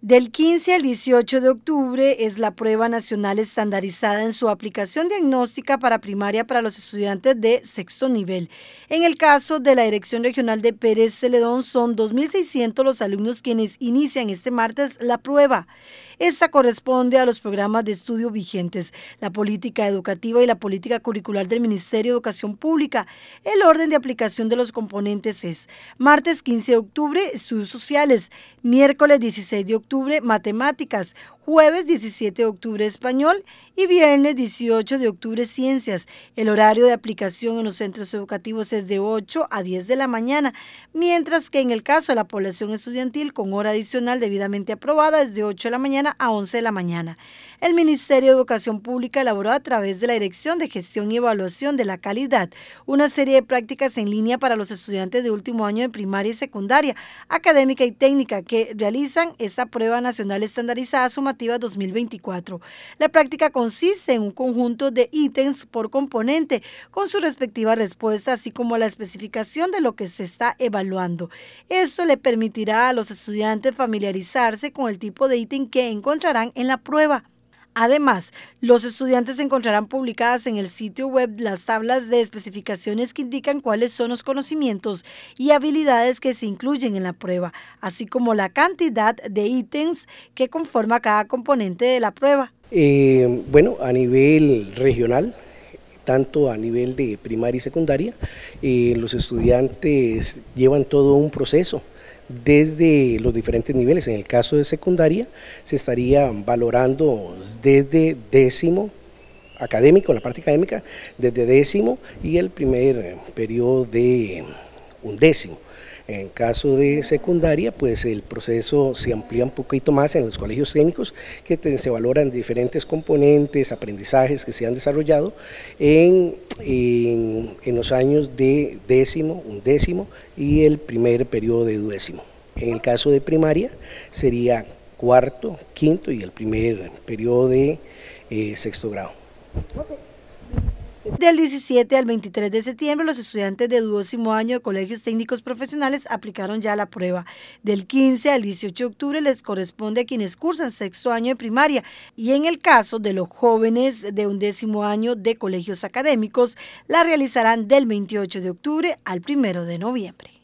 Del 15 al 18 de octubre es la prueba nacional estandarizada en su aplicación diagnóstica para primaria para los estudiantes de sexto nivel. En el caso de la Dirección Regional de Pérez Celedón son 2.600 los alumnos quienes inician este martes la prueba. Esta corresponde a los programas de estudio vigentes, la política educativa y la política curricular del Ministerio de Educación Pública. El orden de aplicación de los componentes es martes 15 de octubre, estudios sociales, miércoles 16 de octubre, octubre matemáticas, jueves 17 de octubre español y viernes 18 de octubre ciencias. El horario de aplicación en los centros educativos es de 8 a 10 de la mañana, mientras que en el caso de la población estudiantil con hora adicional debidamente aprobada es de 8 de la mañana a 11 de la mañana. El Ministerio de Educación Pública elaboró a través de la Dirección de Gestión y Evaluación de la Calidad una serie de prácticas en línea para los estudiantes de último año de primaria y secundaria, académica y técnica que realizan esta prueba nacional estandarizada sumatoria 2024. La práctica consiste en un conjunto de ítems por componente con su respectiva respuesta, así como la especificación de lo que se está evaluando. Esto le permitirá a los estudiantes familiarizarse con el tipo de ítem que encontrarán en la prueba. Además, los estudiantes encontrarán publicadas en el sitio web las tablas de especificaciones que indican cuáles son los conocimientos y habilidades que se incluyen en la prueba, así como la cantidad de ítems que conforma cada componente de la prueba. Eh, bueno, a nivel regional, tanto a nivel de primaria y secundaria, eh, los estudiantes llevan todo un proceso desde los diferentes niveles. En el caso de secundaria, se estaría valorando desde décimo académico, en la parte académica, desde décimo y el primer eh, periodo de undécimo. En caso de secundaria, pues el proceso se amplía un poquito más en los colegios técnicos, que se valoran diferentes componentes, aprendizajes que se han desarrollado en, los años de décimo, undécimo y el primer periodo de duésimo. En el caso de primaria, sería cuarto, quinto y el primer periodo de eh, sexto grado. Del 17 al 23 de septiembre, los estudiantes de duodécimo año de colegios técnicos profesionales aplicaron ya la prueba. Del 15 al 18 de octubre les corresponde a quienes cursan sexto año de primaria y en el caso de los jóvenes de undécimo año de colegios académicos, la realizarán del 28 de octubre al 1 de noviembre.